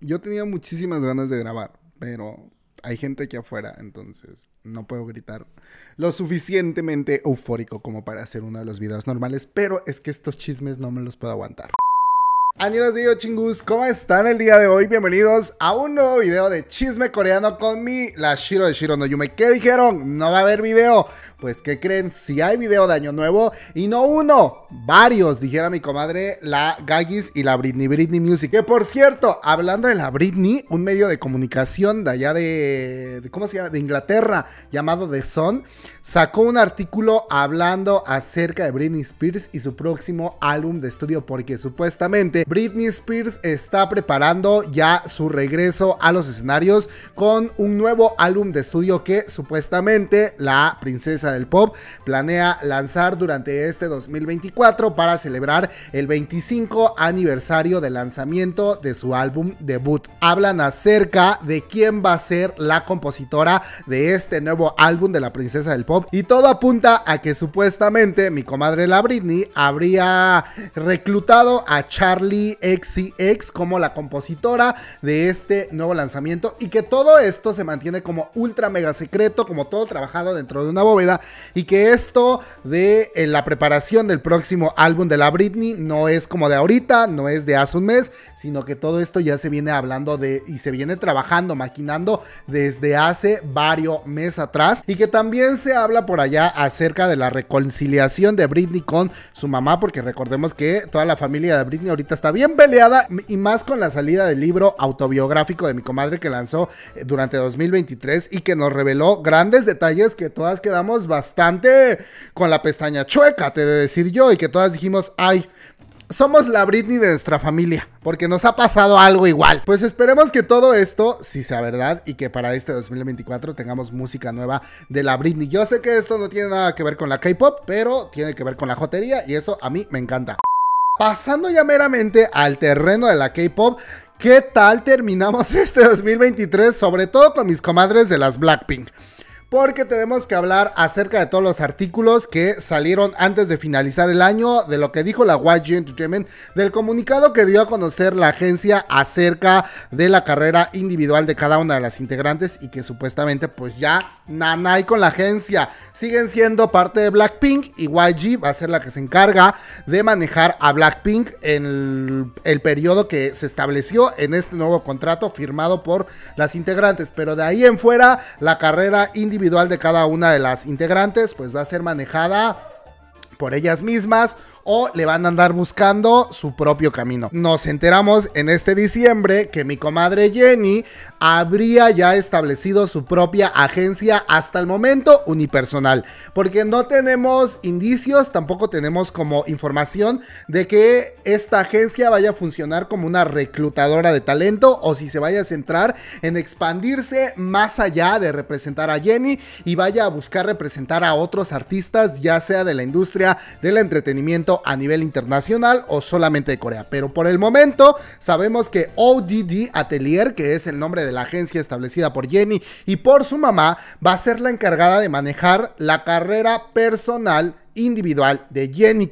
Yo tenía muchísimas ganas de grabar, pero hay gente aquí afuera, entonces no puedo gritar lo suficientemente eufórico como para hacer uno de los videos normales, pero es que estos chismes no me los puedo aguantar yo chingus, ¿cómo están el día de hoy? Bienvenidos a un nuevo video de chisme coreano con mi la Shiro de Shiro no Yume. ¿Qué dijeron? ¿No va a haber video? Pues, ¿qué creen? Si hay video de Año Nuevo y no uno, varios, dijera mi comadre la Gagis y la Britney, Britney Music. Que por cierto, hablando de la Britney, un medio de comunicación de allá de, de ¿cómo se llama? De Inglaterra, llamado The Sun, sacó un artículo hablando acerca de Britney Spears y su próximo álbum de estudio porque supuestamente Britney Spears está preparando ya su regreso a los escenarios con un nuevo álbum de estudio que supuestamente la princesa del pop planea lanzar durante este 2024 para celebrar el 25 aniversario del lanzamiento de su álbum debut. Hablan acerca de quién va a ser la compositora de este nuevo álbum de la princesa del pop y todo apunta a que supuestamente mi comadre la Britney habría reclutado a Charlie y XCX como la compositora de este nuevo lanzamiento y que todo esto se mantiene como ultra mega secreto, como todo trabajado dentro de una bóveda y que esto de la preparación del próximo álbum de la Britney no es como de ahorita, no es de hace un mes, sino que todo esto ya se viene hablando de y se viene trabajando, maquinando desde hace varios meses atrás y que también se habla por allá acerca de la reconciliación de Britney con su mamá porque recordemos que toda la familia de Britney ahorita está bien peleada y más con la salida del libro autobiográfico de mi comadre que lanzó eh, durante 2023 y que nos reveló grandes detalles que todas quedamos bastante con la pestaña chueca, te de decir yo, y que todas dijimos, ay, somos la Britney de nuestra familia, porque nos ha pasado algo igual. Pues esperemos que todo esto sí sea verdad y que para este 2024 tengamos música nueva de la Britney. Yo sé que esto no tiene nada que ver con la K-pop, pero tiene que ver con la jotería y eso a mí me encanta. Pasando ya meramente al terreno de la K-Pop, ¿qué tal terminamos este 2023? Sobre todo con mis comadres de las Blackpink. Porque tenemos que hablar acerca de todos los artículos que salieron antes de finalizar el año, de lo que dijo la YG Entertainment, del comunicado que dio a conocer la agencia acerca de la carrera individual de cada una de las integrantes y que supuestamente pues ya Nanai con la agencia. Siguen siendo parte de Blackpink y YG va a ser la que se encarga de manejar a Blackpink en el, el, periodo que se estableció en este nuevo contrato firmado por las integrantes. Pero de ahí en fuera, la carrera individual de cada una de las integrantes pues va a ser manejada por ellas mismas o le van a andar buscando su propio camino. Nos enteramos en este diciembre que mi comadre Jenny habría ya establecido su propia agencia hasta el momento unipersonal, porque no tenemos indicios, tampoco tenemos como información de que esta agencia vaya a funcionar como una reclutadora de talento o si se vaya a centrar en expandirse más allá de representar a Jenny y vaya a buscar representar a otros artistas, ya sea de la industria del entretenimiento a nivel internacional o solamente de Corea. Pero por el momento sabemos que ODD Atelier, que es el nombre de la agencia establecida por Jenny y por su mamá, va a ser la encargada de manejar la carrera personal individual de jenny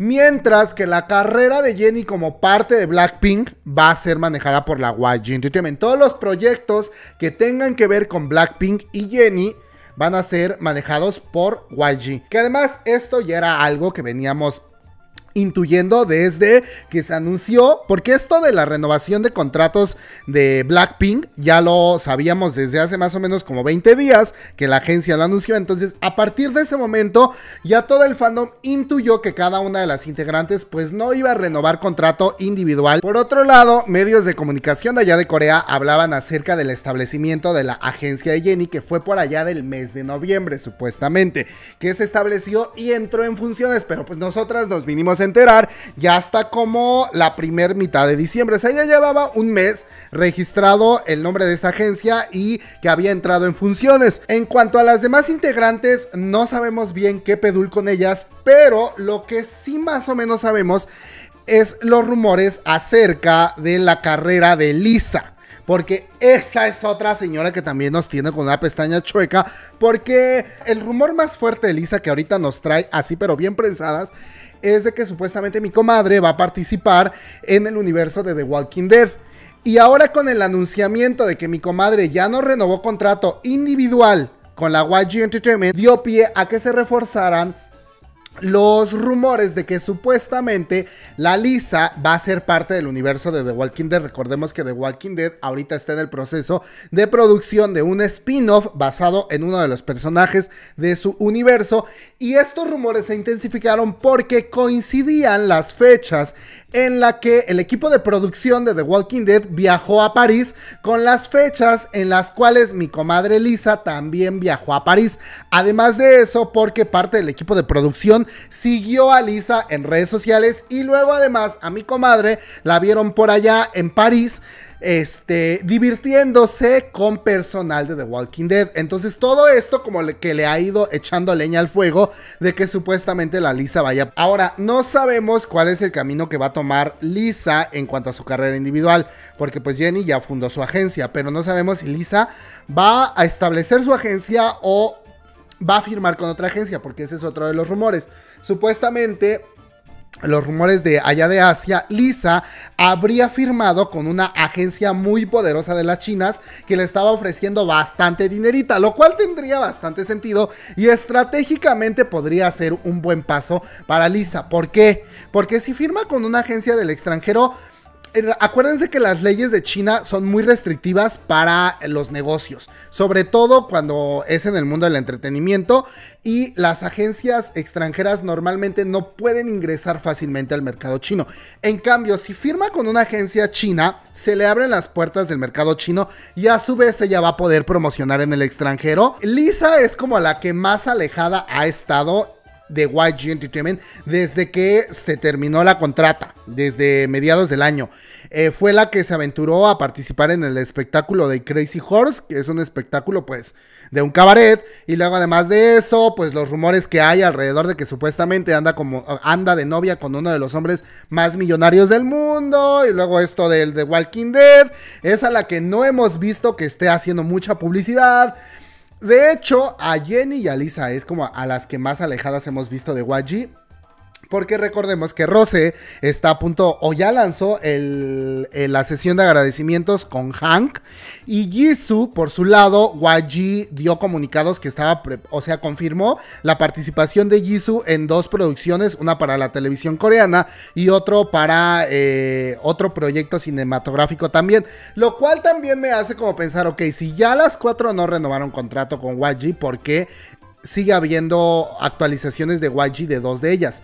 Mientras que la carrera de Jenny como parte de Blackpink va a ser manejada por la YG Entertainment. Todos los proyectos que tengan que ver con Blackpink y Jenny van a ser manejados por YG. Que además esto ya era algo que veníamos intuyendo desde que se anunció, porque esto de la renovación de contratos de Blackpink ya lo sabíamos desde hace más o menos como 20 días que la agencia lo anunció, entonces a partir de ese momento ya todo el fandom intuyó que cada una de las integrantes pues no iba a renovar contrato individual. Por otro lado, medios de comunicación de allá de Corea hablaban acerca del establecimiento de la agencia de Jenny que fue por allá del mes de noviembre supuestamente, que se estableció y entró en funciones, pero pues nosotras nos vinimos en enterar ya está como la primer mitad de diciembre. O sea, ya llevaba un mes registrado el nombre de esta agencia y que había entrado en funciones. En cuanto a las demás integrantes, no sabemos bien qué pedul con ellas, pero lo que sí más o menos sabemos es los rumores acerca de la carrera de Lisa. Porque esa es otra señora que también nos tiene con una pestaña chueca. Porque el rumor más fuerte de Lisa que ahorita nos trae así pero bien prensadas es de que supuestamente mi comadre va a participar en el universo de The Walking Dead. Y ahora con el anunciamiento de que mi comadre ya no renovó contrato individual con la YG Entertainment, dio pie a que se reforzaran los rumores de que supuestamente la Lisa va a ser parte del universo de The Walking Dead. Recordemos que The Walking Dead ahorita está en el proceso de producción de un spin-off basado en uno de los personajes de su universo. Y estos rumores se intensificaron porque coincidían las fechas en la que el equipo de producción de The Walking Dead viajó a París con las fechas en las cuales mi comadre Lisa también viajó a París. Además de eso, porque parte del equipo de producción siguió a Lisa en redes sociales y luego además a mi comadre la vieron por allá en París este, divirtiéndose con personal de The Walking Dead. Entonces todo esto como que le ha ido echando leña al fuego de que supuestamente la Lisa vaya. Ahora, no sabemos cuál es el camino que va a tomar Lisa en cuanto a su carrera individual, porque pues Jenny ya fundó su agencia, pero no sabemos si Lisa va a establecer su agencia o va a firmar con otra agencia, porque ese es otro de los rumores. Supuestamente, los rumores de allá de Asia, Lisa habría firmado con una agencia muy poderosa de las chinas que le estaba ofreciendo bastante dinerita, lo cual tendría bastante sentido y estratégicamente podría ser un buen paso para Lisa. ¿Por qué? Porque si firma con una agencia del extranjero, eh, acuérdense que las leyes de China son muy restrictivas para los negocios, sobre todo cuando es en el mundo del entretenimiento y las agencias extranjeras normalmente no pueden ingresar fácilmente al mercado chino. En cambio, si firma con una agencia china, se le abren las puertas del mercado chino y a su vez ella va a poder promocionar en el extranjero. Lisa es como la que más alejada ha estado de YG Entertainment desde que se terminó la contrata, desde mediados del año. Eh, fue la que se aventuró a participar en el espectáculo de Crazy Horse, que es un espectáculo pues de un cabaret. Y luego además de eso, pues los rumores que hay alrededor de que supuestamente anda, como, anda de novia con uno de los hombres más millonarios del mundo. Y luego esto del de Walking Dead, es a la que no hemos visto que esté haciendo mucha publicidad. De hecho, a Jenny y a Lisa es como a las que más alejadas hemos visto de YG porque recordemos que Rose está a punto, o ya lanzó la sesión de agradecimientos con Hank. Y Jisoo, por su lado, YG dio comunicados que estaba, o sea, confirmó la participación de Jisoo en dos producciones, una para la televisión coreana y otro para eh, otro proyecto cinematográfico también. Lo cual también me hace como pensar, ok, si ya las cuatro no renovaron contrato con YG, ¿por qué sigue habiendo actualizaciones de YG de dos de ellas.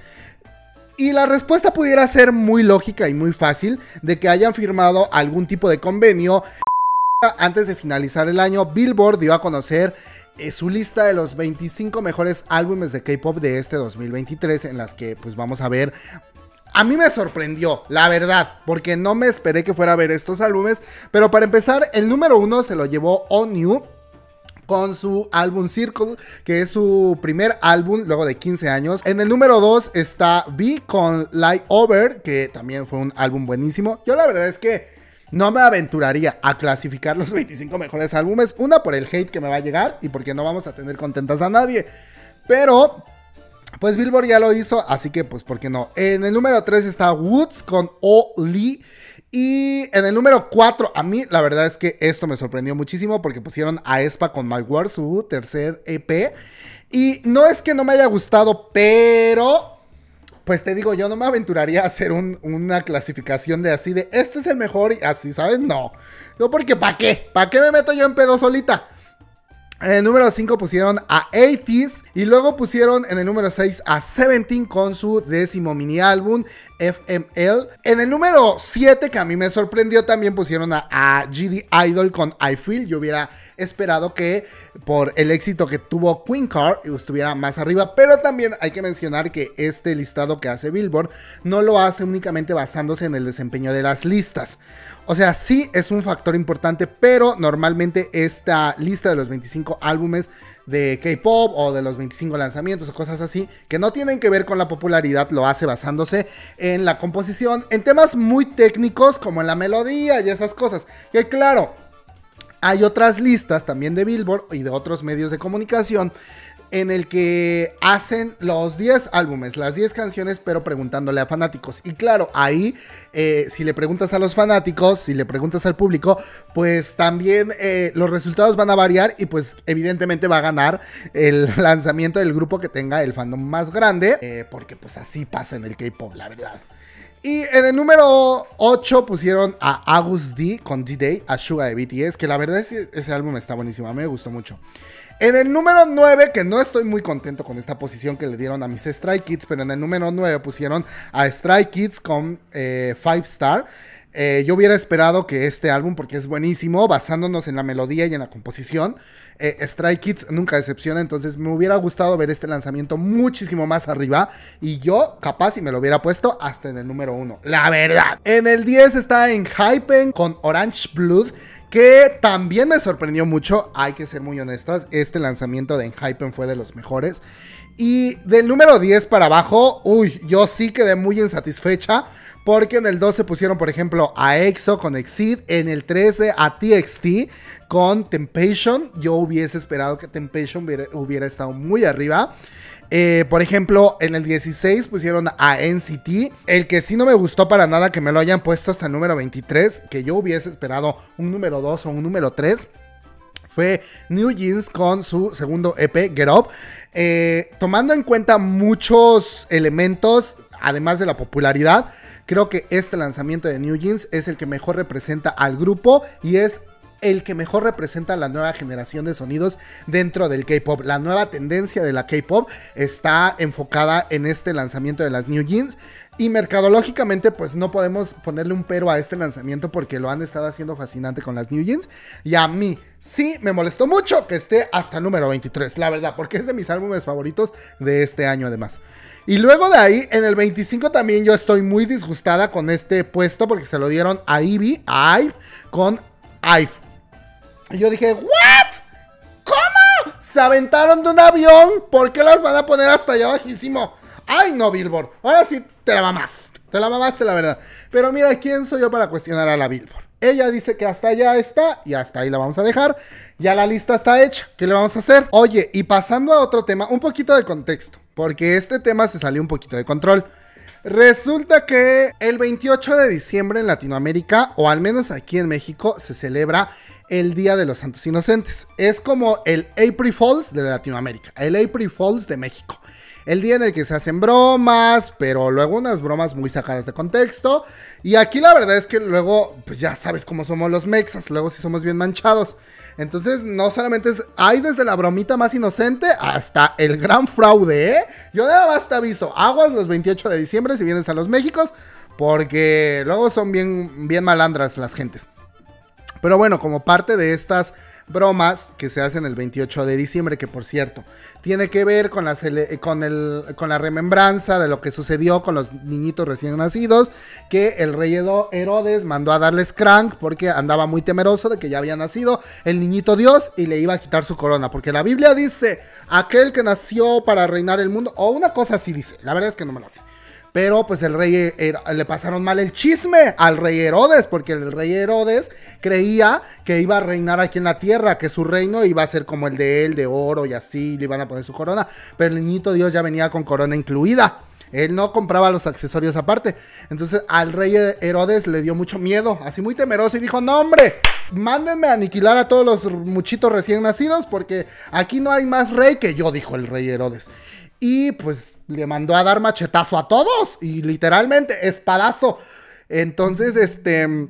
Y la respuesta pudiera ser muy lógica y muy fácil de que hayan firmado algún tipo de convenio. Antes de finalizar el año, Billboard dio a conocer eh, su lista de los 25 mejores álbumes de K-pop de este 2023 en las que pues vamos a ver a mí me sorprendió, la verdad, porque no me esperé que fuera a ver estos álbumes. Pero para empezar, el número uno se lo llevó On con su álbum Circle, que es su primer álbum luego de 15 años. En el número 2 está V con Light Over, que también fue un álbum buenísimo. Yo la verdad es que no me aventuraría a clasificar los 25 mejores álbumes, una por el hate que me va a llegar y porque no vamos a tener contentas a nadie. Pero pues Billboard ya lo hizo, así que pues, ¿por qué no? En el número 3 está Woods con O. Lee, y en el número 4, a mí la verdad es que esto me sorprendió muchísimo porque pusieron a Espa con My su tercer EP. Y no es que no me haya gustado, pero pues te digo, yo no me aventuraría a hacer una clasificación de así de este es el mejor y así, ¿sabes? No. No, porque ¿para qué? ¿Para qué me meto yo en pedo solita? En el número 5 pusieron a 80 y luego pusieron en el número 6 a 17 con su décimo mini álbum FML. En el número 7, que a mí me sorprendió, también pusieron a, a GD Idol con I Feel. Yo hubiera esperado que por el éxito que tuvo Queen Car estuviera más arriba, pero también hay que mencionar que este listado que hace Billboard no lo hace únicamente basándose en el desempeño de las listas. O sea, sí es un factor importante, pero normalmente esta lista de los 25 álbumes de K-Pop o de los 25 lanzamientos o cosas así que no tienen que ver con la popularidad lo hace basándose en la composición, en temas muy técnicos como en la melodía y esas cosas. Que claro, hay otras listas también de Billboard y de otros medios de comunicación en el que hacen los 10 álbumes, las 10 canciones, pero preguntándole a fanáticos. Y claro, ahí, eh, si le preguntas a los fanáticos, si le preguntas al público, pues también eh, los resultados van a variar y pues evidentemente va a ganar el lanzamiento del grupo que tenga el fandom más grande, eh, porque pues así pasa en el K-Pop, la verdad. Y en el número 8 pusieron a Agus D con D-Day, a Suga de BTS, que la verdad es que ese álbum está buenísimo, me gustó mucho. En el número 9, que no estoy muy contento con esta posición que le dieron a mis Strike Kids, pero en el número 9 pusieron a Strike Kids con 5 eh, Star. Eh, yo hubiera esperado que este álbum, porque es buenísimo, basándonos en la melodía y en la composición, eh, Strike Kids nunca decepciona, entonces me hubiera gustado ver este lanzamiento muchísimo más arriba y yo capaz si me lo hubiera puesto hasta en el número uno, la verdad. En el 10 está en Hypen con Orange Blood, que también me sorprendió mucho, hay que ser muy honestos, este lanzamiento de Enhypen fue de los mejores. Y del número 10 para abajo, uy, yo sí quedé muy insatisfecha. Porque en el 12 pusieron, por ejemplo, a EXO con Exit. En el 13 a TXT con Temptation. Yo hubiese esperado que Temptation hubiera, estado muy arriba. Eh, por ejemplo, en el 16 pusieron a NCT. El que sí no me gustó para nada que me lo hayan puesto hasta el número 23. Que yo hubiese esperado un número 2 o un número 3 fue New Jeans con su segundo EP, Get Up, eh, tomando en cuenta muchos elementos, además de la popularidad. Creo que este lanzamiento de New Jeans es el que mejor representa al grupo y es el que mejor representa la nueva generación de sonidos dentro del K-pop. La nueva tendencia de la K-pop está enfocada en este lanzamiento de las New Jeans. Y mercadológicamente, pues no podemos ponerle un pero a este lanzamiento porque lo han estado haciendo fascinante con las New Jeans. Y a mí sí me molestó mucho que esté hasta el número 23, la verdad, porque es de mis álbumes favoritos de este año además. Y luego de ahí, en el 25 también yo estoy muy disgustada con este puesto porque se lo dieron a Ivy, a Ive, con Ive. Y yo dije, ¿what? ¿Cómo? Se aventaron de un avión. ¿Por qué las van a poner hasta allá bajísimo? Ay, no, Billboard. Ahora sí te la mamás. Te la mamaste, la verdad. Pero mira, ¿quién soy yo para cuestionar a la Billboard? Ella dice que hasta allá está y hasta ahí la vamos a dejar. Ya la lista está hecha. ¿Qué le vamos a hacer? Oye, y pasando a otro tema, un poquito de contexto, porque este tema se salió un poquito de control. Resulta que el 28 de diciembre en Latinoamérica, o al menos aquí en México, se celebra el Día de los Santos Inocentes. Es como el April Falls de Latinoamérica, el April Falls de México. El día en el que se hacen bromas, pero luego unas bromas muy sacadas de contexto. Y aquí la verdad es que luego, pues ya sabes cómo somos los mexas, luego si somos bien manchados. Entonces, no solamente es, hay desde la bromita más inocente hasta el gran fraude, ¿eh? Yo nada más te aviso, aguas los 28 de diciembre si vienes a los Méxicos, porque luego son bien, bien malandras las gentes. Pero bueno, como parte de estas bromas que se hacen el 28 de diciembre, que por cierto, tiene que ver con la, con, el, con la remembranza de lo que sucedió con los niñitos recién nacidos, que el rey Herodes mandó a darles crank porque andaba muy temeroso de que ya había nacido el niñito Dios y le iba a quitar su corona, porque la Biblia dice, aquel que nació para reinar el mundo, o una cosa así dice, la verdad es que no me lo sé. Pero pues el rey er, er, le pasaron mal el chisme al rey Herodes, porque el rey Herodes creía que iba a reinar aquí en la tierra, que su reino iba a ser como el de él, de oro y así, le iban a poner su corona. Pero el niñito Dios ya venía con corona incluida. Él no compraba los accesorios aparte. Entonces al rey Herodes le dio mucho miedo, así muy temeroso, y dijo, no hombre, mándenme a aniquilar a todos los muchitos recién nacidos, porque aquí no hay más rey que yo, dijo el rey Herodes. Y pues le mandó a dar machetazo a todos. Y literalmente, espadazo. Entonces, este.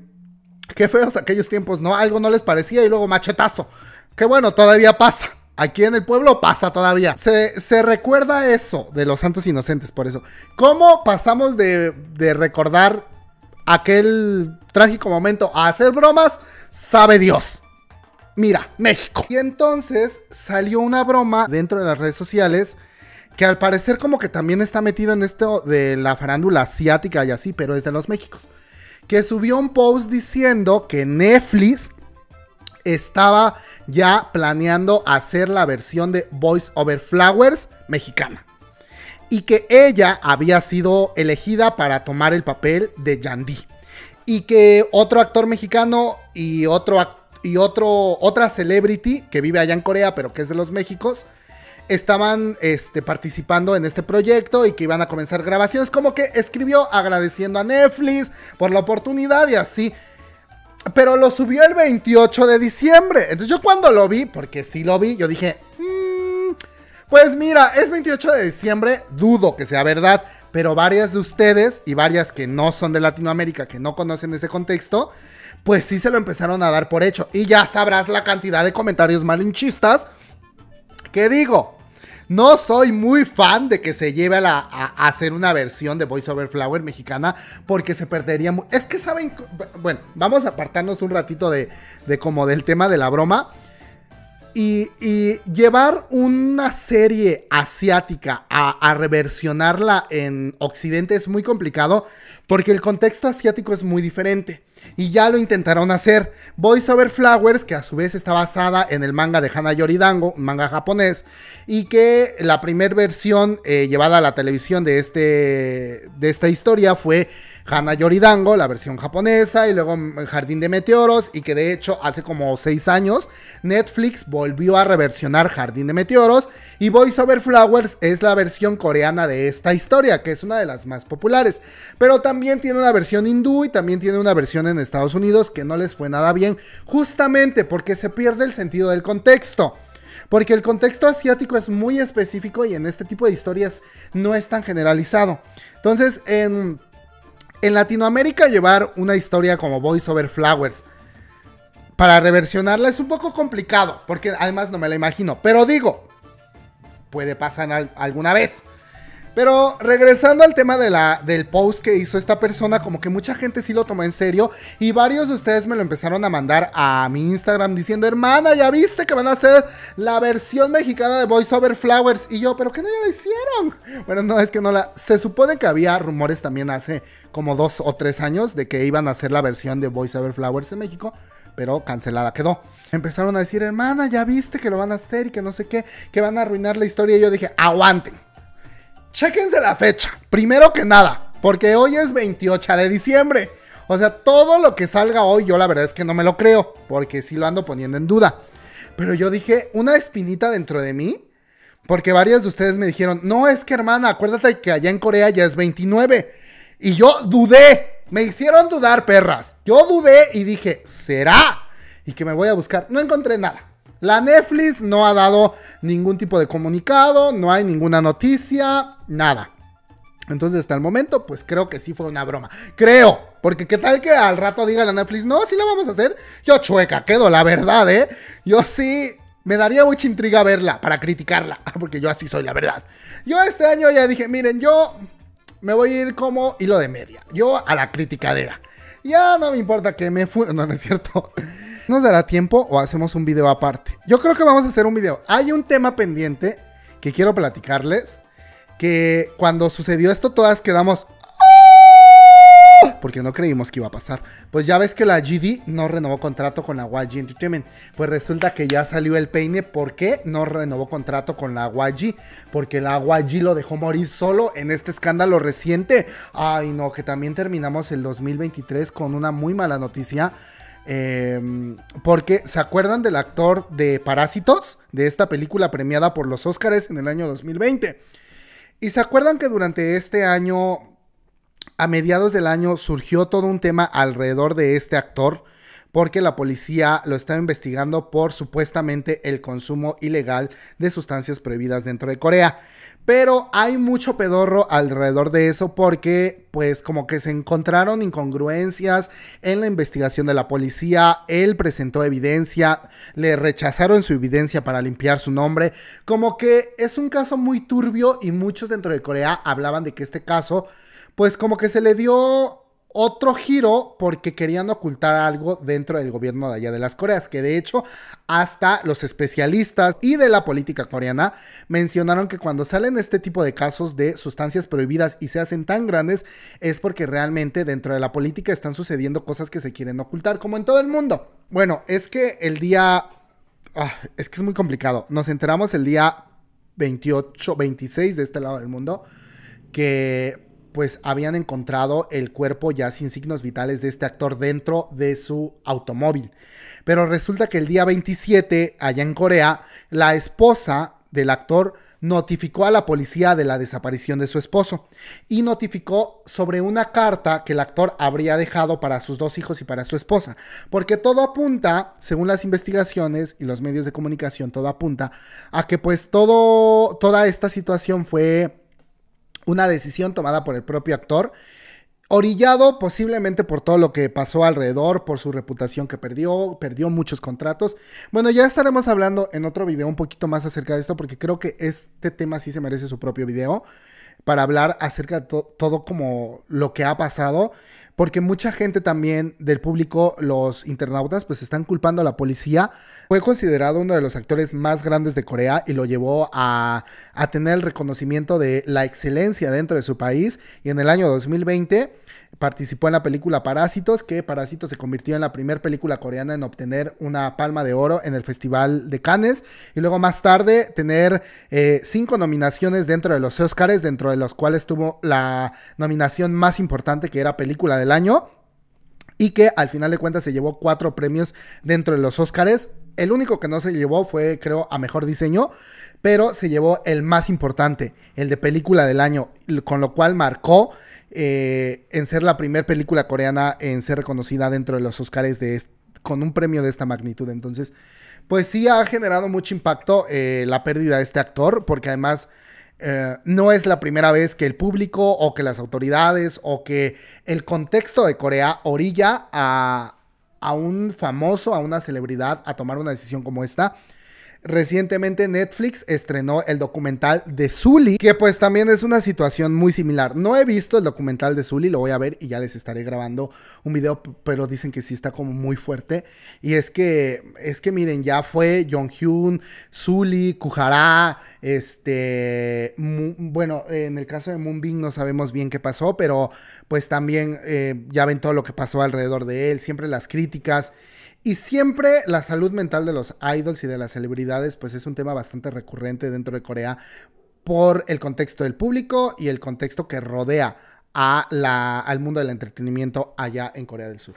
Qué feos aquellos tiempos, ¿no? Algo no les parecía y luego machetazo. Que bueno, todavía pasa. Aquí en el pueblo pasa todavía. Se, recuerda eso de los santos inocentes, por eso. ¿Cómo pasamos de, de recordar aquel trágico momento a hacer bromas? Sabe Dios. Mira, México. Y entonces salió una broma dentro de las redes sociales que al parecer como que también está metido en esto de la farándula asiática y así, pero es de los Méxicos, que subió un post diciendo que Netflix estaba ya planeando hacer la versión de Voice Over Flowers mexicana. Y que ella había sido elegida para tomar el papel de Yandy. Y que otro actor mexicano y otro, y otro, otra celebrity que vive allá en Corea, pero que es de los Méxicos, estaban este, participando en este proyecto y que iban a comenzar grabaciones. Como que escribió agradeciendo a Netflix por la oportunidad y así. Pero lo subió el 28 de diciembre. Entonces yo cuando lo vi, porque sí lo vi, yo dije, mm, pues mira, es 28 de diciembre, dudo que sea verdad. Pero varias de ustedes y varias que no son de Latinoamérica, que no conocen ese contexto, pues sí se lo empezaron a dar por hecho. Y ya sabrás la cantidad de comentarios malinchistas que digo, no soy muy fan de que se lleve a, hacer una versión de Voice Over Flower mexicana porque se perdería. Es que saben, bueno, vamos a apartarnos un ratito de, como del tema de la broma. Y, llevar una serie asiática a, reversionarla en Occidente es muy complicado porque el contexto asiático es muy diferente y ya lo intentaron hacer. Voice Over Flowers, que a su vez está basada en el manga de Hana Yoridango, un manga japonés, y que la primera versión eh, llevada a la televisión de, este, de esta historia fue Hana Yoridango, la versión japonesa, y luego mm, Jardín de Meteoros, y que de hecho hace como 6 años Netflix volvió a reversionar Jardín de Meteoros, y Voice Over Flowers es la versión coreana de esta historia, que es una de las más populares, pero también tiene una versión hindú y también tiene una versión en Estados Unidos que no les fue nada bien, justamente porque se pierde el sentido del contexto. Porque el contexto asiático es muy específico y en este tipo de historias no es tan generalizado. Entonces, en en Latinoamérica llevar una historia como Voice Over Flowers para reversionarla es un poco complicado, porque además no me la imagino. Pero digo, puede pasar alguna vez. Pero regresando al tema de la, del post que hizo esta persona, como que mucha gente sí lo tomó en serio y varios de ustedes me lo empezaron a mandar a mi Instagram diciendo, hermana, ya viste que van a hacer la versión mexicana de Voice Over Flowers. Y yo, pero que no ya la hicieron. Bueno, no, es que no la... Se supone que había rumores también hace como dos o tres años de que iban a hacer la versión de Voice Over Flowers en México pero cancelada quedó. Empezaron a decir, hermana, ya viste que lo van a hacer y que no sé qué, que van a arruinar la historia. Y yo dije, aguanten. Chéquense la fecha, primero que nada, porque hoy es 28 de diciembre. O sea, todo lo que salga hoy, yo la verdad es que no me lo creo, porque sí lo ando poniendo en duda. Pero yo dije, una espinita dentro de mí, porque varias de ustedes me dijeron, no, es que hermana, acuérdate que allá en Corea ya es 29. Y yo dudé, me hicieron dudar, perras. Yo dudé y dije, ¿será? Y que me voy a buscar. No encontré nada. La Netflix no ha dado ningún tipo de comunicado, no hay ninguna noticia, nada. Entonces, hasta el momento, pues creo que sí fue una broma. Creo, porque qué tal que al rato diga la Netflix, no, sí la vamos a hacer. Yo chueca, quedo, la verdad, ¿eh? Yo sí, me daría mucha intriga verla para criticarla, porque yo así soy, la verdad. Yo este año ya dije, miren, yo me voy a ir como hilo de media, yo a la criticadera. Ya no me importa que me fue, no, no es cierto. ¿Nos dará tiempo o hacemos un video aparte? Yo creo que vamos a hacer un video. Hay un tema pendiente que quiero platicarles. Que cuando sucedió esto todas quedamos... Ah", porque no creímos que iba a pasar. Pues ya ves que la GD no renovó contrato con la YG Entertainment. Pues resulta que ya salió el peine. ¿Por qué no renovó contrato con la YG? Porque la YG lo dejó morir solo en este escándalo reciente. Ay, no, que también terminamos el 2023 con una muy mala noticia Em, porque, ¿se acuerdan del actor de Parásitos? De esta película premiada por los Óscares en el año 2020. Y se acuerdan que durante este año, a mediados del año, surgió todo un tema alrededor de este actor porque la policía lo está investigando por supuestamente el consumo ilegal de sustancias prohibidas dentro de Corea. Pero hay mucho pedorro alrededor de eso porque pues como que se encontraron incongruencias en la investigación de la policía, él presentó evidencia, le rechazaron su evidencia para limpiar su nombre, como que es un caso muy turbio y muchos dentro de Corea hablaban de que este caso pues como que se le dio otro giro porque querían ocultar algo dentro del gobierno de allá de las Coreas, que de hecho hasta los especialistas y de la política coreana mencionaron que cuando salen este tipo de casos de sustancias prohibidas y se hacen tan grandes es porque realmente dentro de la política están sucediendo cosas que se quieren ocultar, como en todo el mundo. Bueno, es que el día... Ah, es que es muy complicado. Nos enteramos el día 28, 26 de este lado del mundo que pues habían encontrado el cuerpo ya sin signos vitales de este actor dentro de su automóvil. Pero resulta que el día 27, allá en Corea, la esposa del actor notificó a la policía de la desaparición de su esposo y notificó sobre una carta que el actor habría dejado para sus dos hijos y para su esposa. Porque todo apunta, según las investigaciones y los medios de comunicación, todo apunta a que pues todo, toda esta situación fue una decisión tomada por el propio actor, orillado posiblemente por todo lo que pasó alrededor, por su reputación que perdió, perdió muchos contratos. Bueno, ya estaremos hablando en otro video un poquito más acerca de esto porque creo que este tema sí se merece su propio video para hablar acerca de todo como lo que ha pasado porque mucha gente también del público, los internautas, pues están culpando a la policía. Fue considerado uno de los actores más grandes de Corea y lo llevó a, tener el reconocimiento de la excelencia dentro de su país y en el año 2020 participó en la película Parásitos, que Parásitos se convirtió en la primera película coreana en obtener una palma de oro en el Festival de Cannes y luego más tarde tener eh, cinco nominaciones dentro de los Oscars, dentro de los cuales tuvo la nominación más importante que era película de año y que al final de cuentas se llevó cuatro premios dentro de los Óscares. El único que no se llevó fue, creo, a mejor diseño, pero se llevó el más importante, el de película del año, con lo cual marcó eh, en ser la primera película coreana en ser reconocida dentro de los Óscares de con un premio de esta magnitud. Entonces, pues sí ha generado mucho impacto eh, la pérdida de este actor, porque además eh, no es la primera vez que el público o que las autoridades o que el contexto de Corea orilla a, a un famoso, a una celebridad a tomar una decisión como esta. Recientemente Netflix estrenó el documental de Zully, que pues también es una situación muy similar. No he visto el documental de Zully, lo voy a ver y ya les estaré grabando un video, pero dicen que sí está como muy fuerte. Y es que, es que miren, ya fue John Hyun, Zully, Kujará, este, bueno, en el caso de Moonbin no sabemos bien qué pasó, pero pues también eh, ya ven todo lo que pasó alrededor de él, siempre las críticas. Y siempre la salud mental de los idols y de las celebridades, pues es un tema bastante recurrente dentro de Corea por el contexto del público y el contexto que rodea al mundo del entretenimiento allá en Corea del Sur.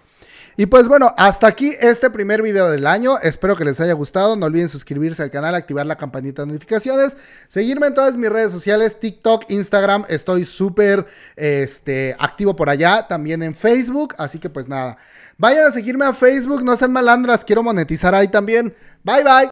Y pues bueno, hasta aquí este primer video del año. Espero que les haya gustado. No olviden suscribirse al canal, activar la campanita de notificaciones, seguirme en todas mis redes sociales, TikTok, Instagram. Estoy súper este, activo por allá, también en Facebook. Así que pues nada, vayan a seguirme a Facebook, no sean malandras, quiero monetizar ahí también. Bye bye.